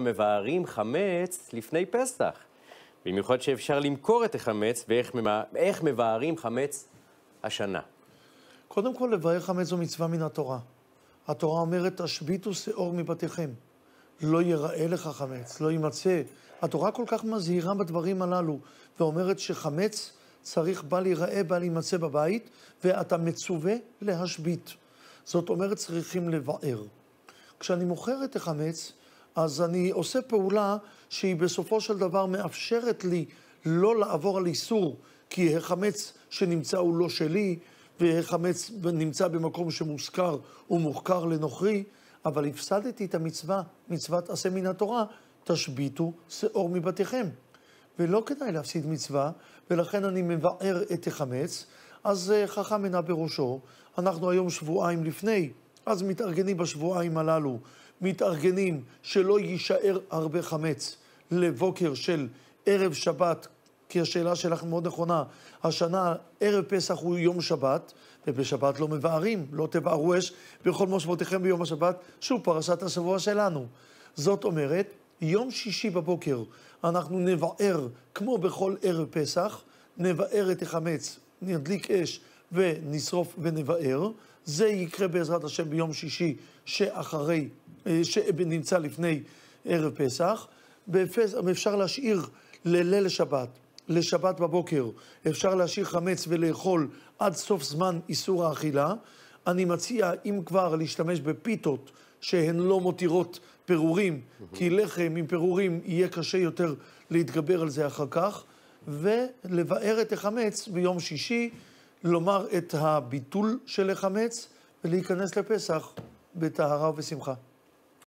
מבארים חמץ לפני פסח. במיוחד שאפשר למכור את החמץ ואיך מבארים חמץ השנה. קודם כל, לבאר חמץ זו מצווה מן התורה. התורה אומרת, תשביתו שאור מבתיכם. לא ייראה לך חמץ, לא יימצא. התורה כל כך מזהירה בדברים הללו, ואומרת שחמץ צריך בל ייראה, בל יימצא בבית, ואתה מצווה להשבית. זאת אומרת, צריכים לבאר. כשאני מוכר את החמץ, אז אני עושה פעולה שהיא בסופו של דבר מאפשרת לי לא לעבור על איסור, כי החמץ שנמצא הוא לא שלי, והחמץ נמצא במקום שמושכר ומוחכר לנוכרי, אבל הפסדתי את המצווה, מצוות עשה מן התורה, תשביתו שאור מבתיכם. ולא כדאי להפסיד מצווה, ולכן אני מבאר את החמץ, אז אה, חכם אינה בראשו, אנחנו היום שבועיים לפני, אז מתארגנים בשבועיים הללו מתארגנים שלא יישאר הרבה חמץ לבוקר של ערב שבת, כי השאלה שלך מאוד נכונה, השנה ערב פסח הוא יום שבת, ובשבת לא מבערים, לא תבערו אש בכל מושבותיכם ביום השבת, שוב פרשת השבוע שלנו. זאת אומרת, יום שישי בבוקר אנחנו נבער, כמו בכל ערב פסח, נבער את החמץ, נדליק אש ונשרוף ונבער. זה יקרה בעזרת השם ביום שישי שאחרי אה, שנמצא לפני ערב פסח, בפס... אפשר להשאיר לליל שבת, לשבת בבוקר, אפשר להשאיר חמץ ולאכול עד סוף זמן איסור האכילה. אני מציע, אם כבר, להשתמש בפיתות שהן לא מותירות פירורים, כי לחם עם פירורים יהיה קשה יותר להתגבר על זה אחר כך, ולבער את החמץ ביום שישי, לומר את הביטול של החמץ, ולהיכנס לפסח בטהרה ובשמחה.